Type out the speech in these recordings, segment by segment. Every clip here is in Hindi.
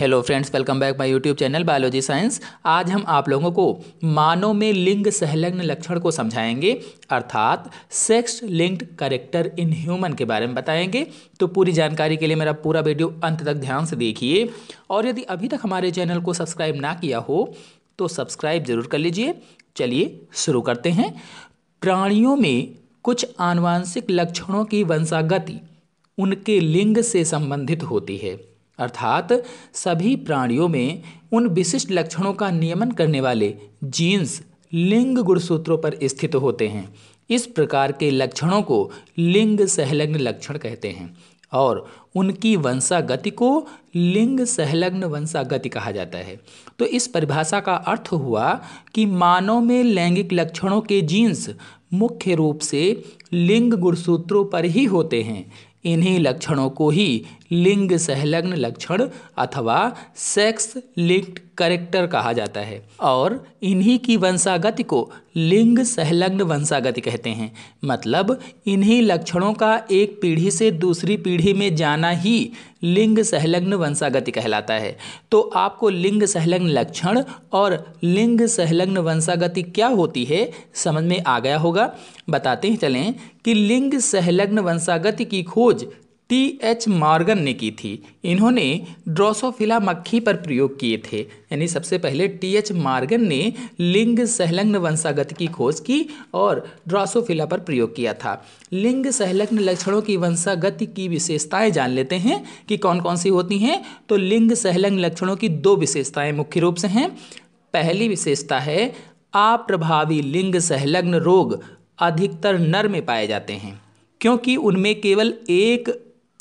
hello friends welcome back my YouTube channel biology science आज हम आप लोगों को मानव में लिंग सहलग्न लक्षण को समझाएंगे अर्थात sex linked character in human के बारे में बताएंगे तो पूरी जानकारी के लिए मेरा पूरा वीडियो अंत तक ध्यान से देखिए और यदि अभी तक हमारे चैनल को सब्सक्राइब ना किया हो तो सब्सक्राइब जरूर कर लीजिए चलिए शुरू करते हैं प्राणियों में कुछ आनुवांशिक लक्षणों की वंशागति उनके लिंग से संबंधित होती है अर्थात सभी प्राणियों में उन विशिष्ट लक्षणों का नियमन करने वाले जीन्स लिंग गुणसूत्रों पर स्थित होते हैं इस प्रकार के लक्षणों को लिंग सहलग्न लक्षण कहते हैं और उनकी वंशागति को लिंग सहलग्न वंशागति कहा जाता है तो इस परिभाषा का अर्थ हुआ कि मानव में लैंगिक लक्षणों के जीन्स मुख्य रूप से लिंग गुणसूत्रों पर ही होते हैं इन्हीं लक्षणों को ही लिंग सहलग्न लक्षण अथवा सेक्स लिंक्ड करेक्टर कहा जाता है और इन्हीं की वंशागति को लिंग सहलग्न वंशागति कहते हैं मतलब इन्हीं लक्षणों का एक पीढ़ी से दूसरी पीढ़ी में जाना ही लिंग सहलग्न वंशागति कहलाता है तो आपको लिंग सहलग्न लक्षण और लिंग सहलग्न वंशागति क्या होती है समझ में आ गया होगा बताते ही चलें कि लिंग सहलग्न वंशागति की खोज टी एच मॉर्गन ने की थी इन्होंने ड्रोसोफिला मक्खी पर प्रयोग किए थे यानी सबसे पहले टी एच मॉर्गन ने लिंग सहलग्न वंशागति की खोज की और ड्रोसोफिला पर प्रयोग किया था लिंग सहलग्न लक्षणों की वंशागति की विशेषताएं जान लेते हैं कि कौन कौन सी होती हैं तो लिंग सहलग्न लक्षणों की दो विशेषताएं मुख्य रूप से हैं पहली विशेषता है आप्रभावी लिंग सहलग्न रोग अधिकतर नर में पाए जाते हैं क्योंकि उनमें केवल एक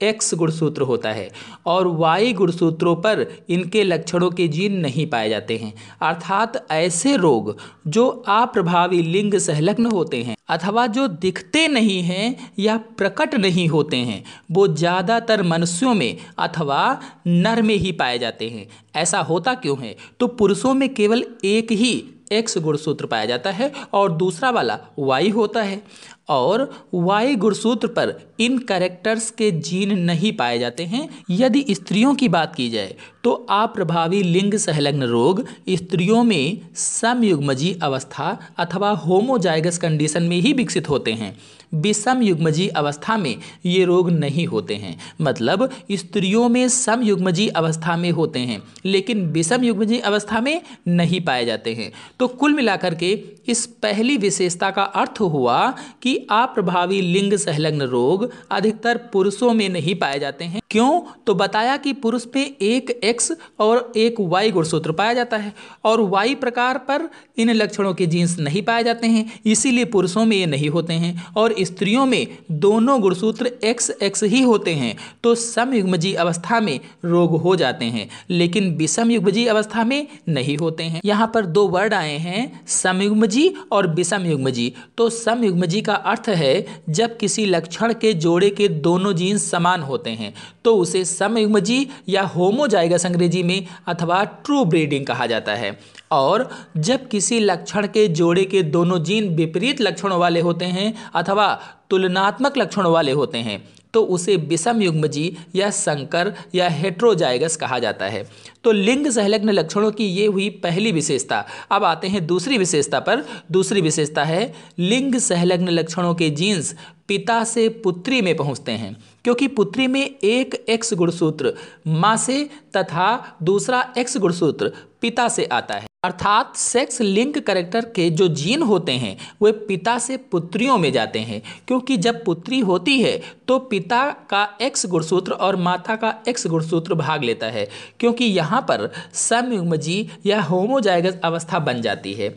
एक्स गुणसूत्र होता है और वाई गुणसूत्रों पर इनके लक्षणों के जीन नहीं पाए जाते हैं अर्थात ऐसे रोग जो अप्रभावी लिंग संलग्न होते हैं अथवा जो दिखते नहीं हैं या प्रकट नहीं होते हैं वो ज़्यादातर मनुष्यों में अथवा नर में ही पाए जाते हैं ऐसा होता क्यों है तो पुरुषों में केवल एक ही एक्स गुणसूत्र पाया जाता है और दूसरा वाला वाई होता है और वाई गुणसूत्र पर इन करेक्टर्स के जीन नहीं पाए जाते हैं यदि स्त्रियों की बात की जाए तो अप्रभावी लिंग सहलग्न रोग स्त्रियों में समयुग्मजी अवस्था अथवा होमोजाइगस कंडीशन में ही विकसित होते हैं विषम युग्मजी अवस्था में ये रोग नहीं होते हैं मतलब स्त्रियों में समयुग्मजी अवस्था में होते हैं लेकिन विषम युग्मजी अवस्था में नहीं पाए जाते हैं तो कुल मिलाकर के इस पहली विशेषता का अर्थ हुआ कि अप्रभावी लिंग संलग्न रोग अधिकतर पुरुषों में नहीं पाए जाते हैं क्यों तो बताया कि पुरुष में एक एक्स और एक वाई गुणसूत्र पाया जाता है और वाई प्रकार पर इन लक्षणों के जीन्स नहीं पाए जाते हैं इसीलिए पुरुषों में ये नहीं होते हैं और स्त्रियों में दोनों गुणसूत्र एक्स एक्स ही होते हैं तो समयुग्मजी अवस्था में रोग हो जाते हैं लेकिन विषमयुग्मजी अवस्था में नहीं होते हैं यहाँ पर दो वर्ड आए हैं समयुग्मजी और विषमयुग्मजी तो समयुग्मजी का अर्थ है जब किसी लक्षण के जोड़े के दोनों जीन्स समान होते हैं तो उसे समयुग्मजी या होमोजाइगस अंग्रेजी में अथवा ट्रू ब्रीडिंग कहा जाता है और जब किसी लक्षण के जोड़े के दोनों जीन विपरीत लक्षणों वाले होते हैं अथवा तुलनात्मक लक्षणों वाले होते हैं तो उसे विषम युग्मजी या संकर या हेट्रोजाइगस कहा जाता है तो लिंग सहलग्न लक्षणों की ये हुई पहली विशेषता अब आते हैं दूसरी विशेषता पर दूसरी विशेषता है लिंग सहलग्न लक्षणों के जीन्स पिता से पुत्री में पहुंचते हैं क्योंकि पुत्री में एक एक्स गुणसूत्र माँ से तथा दूसरा एक्स गुणसूत्र पिता से आता है अर्थात सेक्स लिंक करेक्टर के जो जीन होते हैं वे पिता से पुत्रियों में जाते हैं क्योंकि जब पुत्री होती है तो पिता का एक्स गुणसूत्र और माता का एक्स गुणसूत्र भाग लेता है क्योंकि यहाँ पर समयुग्मजी या होमोजाइगस अवस्था बन जाती है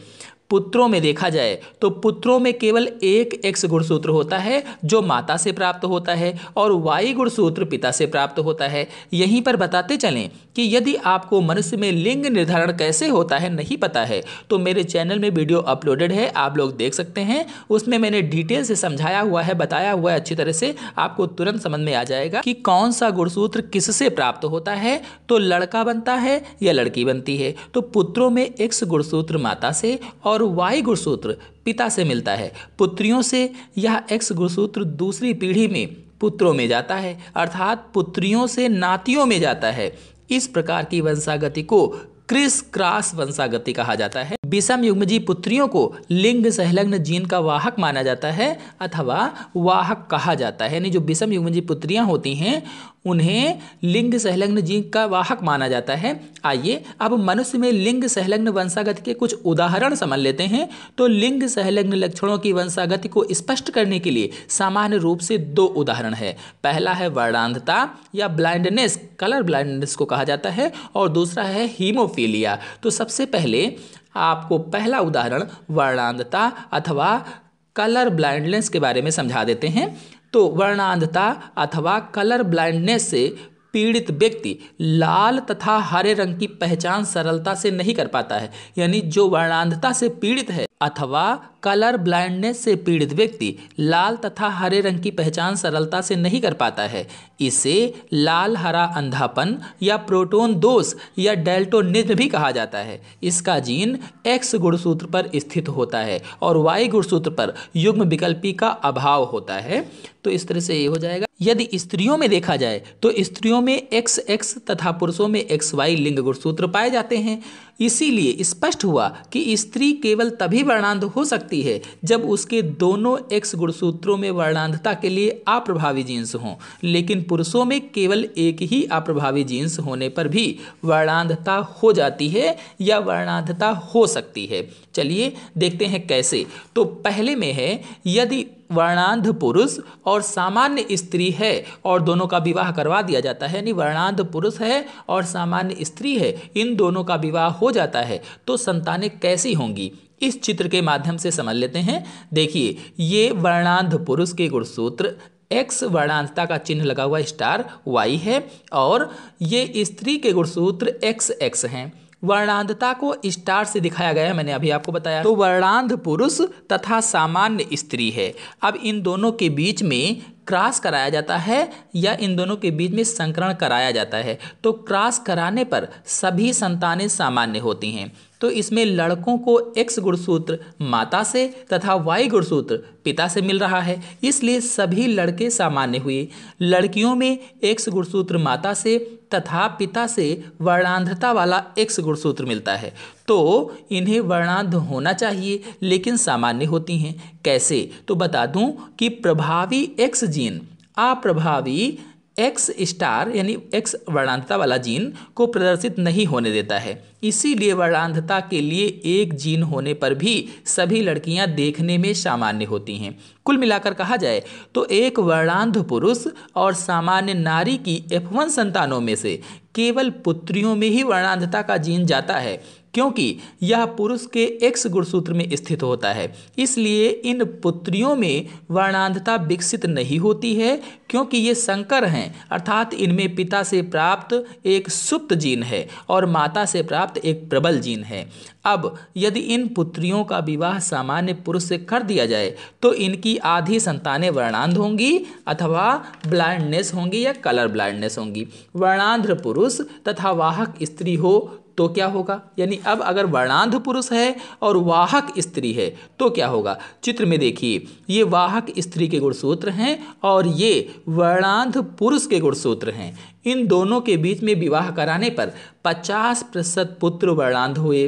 पुत्रों में देखा जाए तो पुत्रों में केवल एक एक्स गुणसूत्र होता है जो माता से प्राप्त होता है और वाई गुणसूत्र पिता से प्राप्त होता है यहीं पर बताते चलें कि यदि आपको मनुष्य में लिंग निर्धारण कैसे होता है नहीं पता है तो मेरे चैनल में वीडियो अपलोडेड है आप लोग देख सकते हैं उसमें मैंने डिटेल से समझाया हुआ है बताया हुआ है अच्छी तरह से आपको तुरंत समझ में आ जाएगा कि कौन सा गुणसूत्र किससे प्राप्त होता है तो लड़का बनता है या लड़की बनती है तो पुत्रों में एक्स गुणसूत्र माता से और और वाई गुणसूत्र पिता से मिलता है पुत्रियों से यह एक्स गुणसूत्र दूसरी पीढ़ी में पुत्रों में जाता है अर्थात पुत्रियों से नातियों में जाता है इस प्रकार की वंशागति को क्रिस क्रास वंशागति कहा जाता है विषम युग्मजी पुत्रियों को लिंग संलग्न जीन का वाहक माना जाता है अथवा वाहक कहा जाता है यानी जो विषम युग्मजी पुत्रियाँ होती हैं उन्हें लिंग संलग्न जीन का वाहक माना जाता है आइए अब मनुष्य में लिंग संलग्न वंशागति के कुछ उदाहरण समझ लेते हैं तो लिंग संलग्न लक्षणों की वंशागति को स्पष्ट करने के लिए सामान्य रूप से दो उदाहरण है पहला है वर्णांधता या ब्लाइंडनेस कलर ब्लाइंडनेस को कहा जाता है और दूसरा है हीमोफीलिया तो सबसे पहले आपको पहला उदाहरण वर्णांधता अथवा कलर ब्लाइंडनेस के बारे में समझा देते हैं तो वर्णांधता अथवा कलर ब्लाइंडनेस से पीड़ित व्यक्ति लाल तथा हरे रंग की पहचान सरलता से नहीं कर पाता है यानी जो वर्णांधता से पीड़ित है अथवा कलर ब्लाइंडनेस से पीड़ित व्यक्ति लाल तथा हरे रंग की पहचान सरलता से नहीं कर पाता है इसे लाल हरा अंधापन या प्रोटोन दोष या डेल्टोनिज्म भी कहा जाता है इसका जीन एक्स गुणसूत्र पर स्थित होता है और वाई गुणसूत्र पर युग्म विकल्पी का अभाव होता है तो इस तरह से ये हो जाएगा यदि स्त्रियों में देखा जाए तो स्त्रियों में एक्स एक्स तथा पुरुषों में एक्स वाई लिंग गुणसूत्र पाए जाते हैं इसीलिए स्पष्ट इस हुआ कि स्त्री केवल तभी वर्णांध हो सकती सकती है जब उसके दोनों एक्स गुणसूत्रों में वर्णांधता के लिए अप्रभावी जीन्स हों लेकिन पुरुषों में केवल एक ही अप्रभावी जीन्स होने पर भी वर्णांधता हो जाती है या वर्णांधता हो सकती है चलिए देखते हैं कैसे तो पहले में है यदि वर्णांध पुरुष और सामान्य स्त्री है और दोनों का विवाह करवा दिया जाता है यानी वर्णांध पुरुष है और सामान्य स्त्री है इन दोनों का विवाह हो जाता है तो संतानें कैसी होंगी इस चित्र के माध्यम से समझ लेते हैं देखिए ये वर्णांध पुरुष के गुणसूत्र एक्स वर्णांधता का चिन्ह लगा हुआ स्टार वाई है और ये स्त्री के गुणसूत्र एक्स एक्स हैं वर्णांधता को स्टार से दिखाया गया है मैंने अभी आपको बताया तो वर्णांध पुरुष तथा सामान्य स्त्री है अब इन दोनों के बीच में क्रॉस कराया जाता है या इन दोनों के बीच में संकरण कराया जाता है तो क्रॉस कराने पर सभी संतानें सामान्य होती हैं तो इसमें लड़कों को एक्स गुणसूत्र माता से तथा वाई गुणसूत्र पिता से मिल रहा है इसलिए सभी लड़के सामान्य हुए लड़कियों में एक्स गुणसूत्र माता से तथा पिता से वर्णांधता वाला एक्स गुणसूत्र मिलता है तो इन्हें वर्णांध होना चाहिए लेकिन सामान्य होती हैं कैसे तो बता दूं कि प्रभावी एक्स जीन अप्रभावी एक्स स्टार यानी एक्स वर्णांधता वाला जीन को प्रदर्शित नहीं होने देता है इसीलिए वर्णांधता के लिए एक जीन होने पर भी सभी लड़कियां देखने में सामान्य होती हैं कुल मिलाकर कहा जाए तो एक वर्णांध पुरुष और सामान्य नारी की एफवन संतानों में से केवल पुत्रियों में ही वर्णांधता का जीन जाता है क्योंकि यह पुरुष के एक्स गुणसूत्र में स्थित होता है इसलिए इन पुत्रियों में वर्णांधता विकसित नहीं होती है क्योंकि ये संकर हैं अर्थात इनमें पिता से प्राप्त एक सुप्त जीन है और माता से प्राप्त प्राप्त एक प्रबल जीन है अब यदि इन पुत्रियों का विवाह सामान्य पुरुष से कर दिया जाए तो इनकी आधी संतानें वर्णांध होंगी अथवा ब्लाइंडनेस होंगी या कलर ब्लाइंडनेस होंगी वर्णांध्र पुरुष तथा वाहक स्त्री हो तो क्या होगा यानी अब अगर वर्णांध पुरुष है और वाहक स्त्री है तो क्या होगा चित्र में देखिए ये वाहक स्त्री के गुणसूत्र हैं और ये वर्णांध पुरुष के गुणसूत्र हैं इन दोनों के बीच में विवाह कराने पर पचास प्रतिशत पुत्र वर्णांध हुए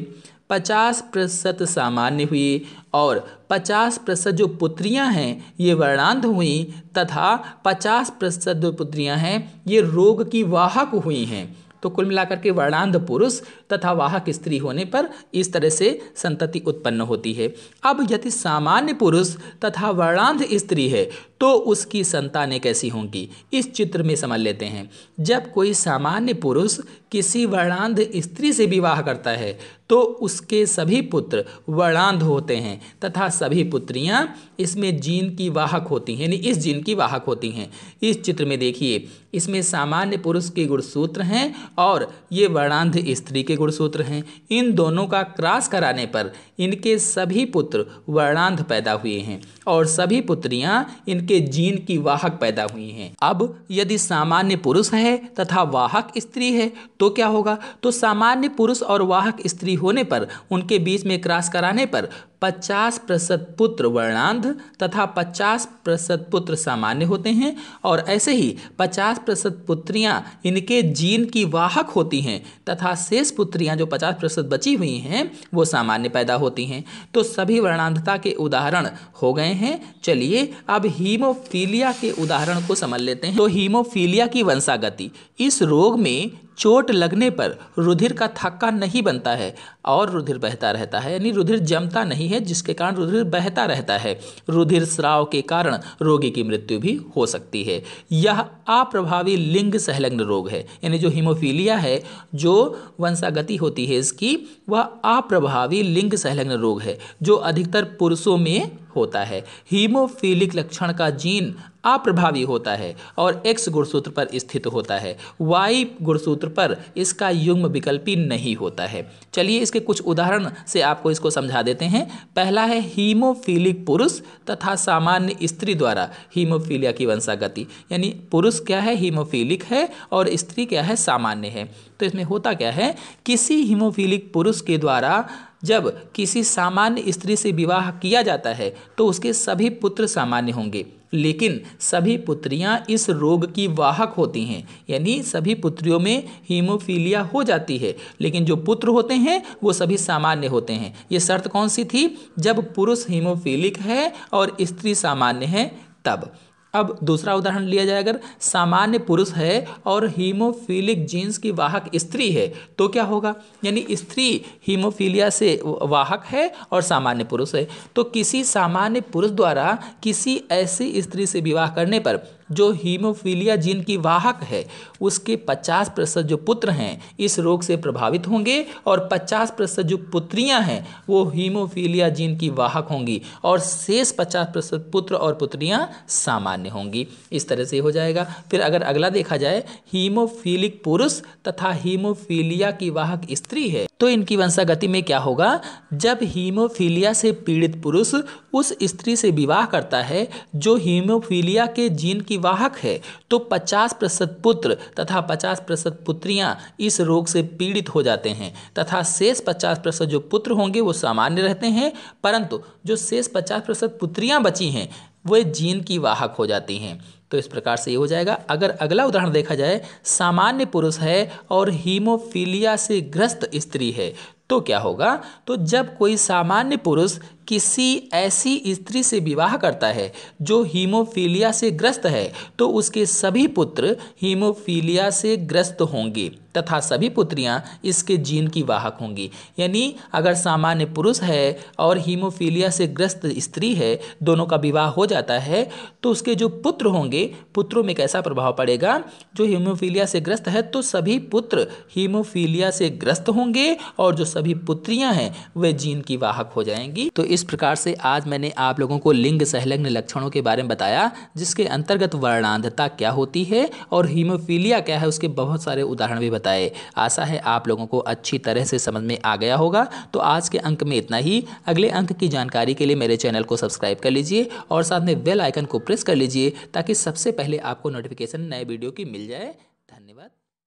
पचास प्रतिशत सामान्य हुए और पचास प्रतिशत जो पुत्रियां हैं ये वर्णांध हुई तथा पचास प्रतिशत जो पुत्रियाँ हैं ये रोग की वाहक हुई हैं तो कुल मिलाकर के वर्णांध पुरुष तथा वाहक स्त्री होने पर इस तरह से संतति उत्पन्न होती है अब यदि सामान्य पुरुष तथा वर्णांध स्त्री है तो उसकी संतानें कैसी होंगी इस चित्र में समझ लेते हैं जब कोई सामान्य पुरुष किसी वर्णांध स्त्री से विवाह करता है तो उसके सभी पुत्र वर्णांध होते हैं तथा सभी पुत्रियां इसमें जीन की वाहक होती हैं यानी इस जीन की वाहक होती हैं इस चित्र में देखिए इसमें सामान्य पुरुष के गुणसूत्र हैं और ये वर्णांध स्त्री के गुणसूत्र हैं इन दोनों का क्रास कराने पर इनके सभी पुत्र वर्णांध पैदा हुए हैं और सभी पुत्रियां इनके जीन की वाहक पैदा हुई हैं अब यदि सामान्य पुरुष है तथा वाहक स्त्री है तो क्या होगा तो सामान्य पुरुष और वाहक स्त्री होने पर उनके बीच में क्रॉस कराने पर पचास प्रतिशत पुत्र वर्णांध तथा पचास प्रतिशत पुत्र सामान्य होते हैं और ऐसे ही पचास प्रतिशत पुत्रियाँ इनके जीन की वाहक होती हैं तथा शेष पुत्रियाँ जो पचास प्रतिशत बची हुई हैं वो सामान्य पैदा होती हैं तो सभी वर्णांधता के उदाहरण हो गए हैं चलिए अब हीमोफीलिया के उदाहरण को समझ लेते हैं तो हीमोफीलिया की वंशागति इस रोग में चोट लगने पर रुधिर का थक्का नहीं बनता है और रुधिर बहता रहता है यानी रुधिर जमता नहीं है जिसके कारण रुधिर बहता रहता है रुधिर स्राव के कारण रोगी की मृत्यु भी हो सकती है यह अप्रभावी लिंग संलग्न रोग है यानी जो हीमोफीलिया है जो वंशागति होती है इसकी वह अप्रभावी लिंग संलग्न रोग है जो अधिकतर पुरुषों में होता है हीमोफीलिक लक्षण का जीन अप्रभावी होता है और एक्स गुणसूत्र पर स्थित होता है वाई गुणसूत्र पर इसका युग्म विकल्पी नहीं होता है चलिए इसके कुछ उदाहरण से आपको इसको समझा देते हैं पहला है हीमोफीलिक पुरुष तथा सामान्य स्त्री द्वारा हीमोफीलिया की वंशागति यानी पुरुष क्या है हीमोफीलिक है और स्त्री क्या है सामान्य है तो इसमें होता क्या है किसी हीमोफीलिक पुरुष के द्वारा जब किसी सामान्य स्त्री से विवाह किया जाता है तो उसके सभी पुत्र सामान्य होंगे लेकिन सभी पुत्रियां इस रोग की वाहक होती हैं यानी सभी पुत्रियों में हीमोफीलिया हो जाती है लेकिन जो पुत्र होते हैं वो सभी सामान्य होते हैं ये शर्त कौन सी थी जब पुरुष हीमोफीलिक है और स्त्री सामान्य है तब अब दूसरा उदाहरण लिया जाए अगर सामान्य पुरुष है और हीमोफीलिक जीन्स की वाहक स्त्री है तो क्या होगा यानी स्त्री हीमोफीलिया से वाहक है और सामान्य पुरुष है तो किसी सामान्य पुरुष द्वारा किसी ऐसी स्त्री से विवाह करने पर जो हीमोफीलिया जीन की वाहक है उसके 50 प्रतिशत जो पुत्र हैं इस रोग से प्रभावित होंगे और 50 प्रतिशत जो पुत्रियां हैं वो हीमोफीलिया जीन की वाहक होंगी और शेष 50 प्रतिशत पुत्र और पुत्रियां सामान्य होंगी इस तरह से हो जाएगा फिर अगर अगला देखा जाए हीमोफीलिक पुरुष तथा हीमोफीलिया की वाहक स्त्री है तो इनकी वंशागति में क्या होगा जब हीमोफीलिया से पीड़ित पुरुष उस स्त्री से विवाह करता है जो हीमोफीलिया के जीन की की वाहक है तो 50 प्रतिशत पुत्र तथा 50 प्रतिशत पुत्रियाँ इस रोग से पीड़ित हो जाते हैं तथा शेष 50 प्रतिशत जो पुत्र होंगे वो सामान्य रहते हैं परंतु जो शेष 50 प्रतिशत पुत्रियाँ बची हैं वे जीन की वाहक हो जाती हैं तो इस प्रकार से ये हो जाएगा अगर अगला उदाहरण देखा जाए सामान्य पुरुष है और हीमोफीलिया से ग्रस्त स्त्री है तो क्या होगा तो जब कोई सामान्य पुरुष किसी ऐसी स्त्री से विवाह करता है जो हीमोफीलिया से ग्रस्त है तो उसके सभी पुत्र हीमोफीलिया से ग्रस्त होंगे तथा सभी पुत्रियां इसके जीन की वाहक होंगी यानी अगर सामान्य पुरुष है और हीमोफीलिया से ग्रस्त स्त्री है दोनों का विवाह हो जाता है तो उसके जो पुत्र होंगे पुत्रों में कैसा प्रभाव पड़ेगा जो हीमोफीलिया से ग्रस्त है तो सभी पुत्र हीमोफीलिया से ग्रस्त होंगे और जो सभी पुत्रियां हैं वे जीन की वाहक हो जाएंगी तो इस प्रकार से आज मैंने आप लोगों को लिंग सहलग्न लक्षणों के बारे में बताया जिसके अंतर्गत वर्णांधता क्या होती है और हीमोफीलिया क्या है उसके बहुत सारे उदाहरण भी बताए आशा है आप लोगों को अच्छी तरह से समझ में आ गया होगा तो आज के अंक में इतना ही अगले अंक की जानकारी के लिए मेरे चैनल को सब्सक्राइब कर लीजिए और साथ में बेल आइकन को प्रेस कर लीजिए ताकि सबसे पहले आपको नोटिफिकेशन नए वीडियो की मिल जाए धन्यवाद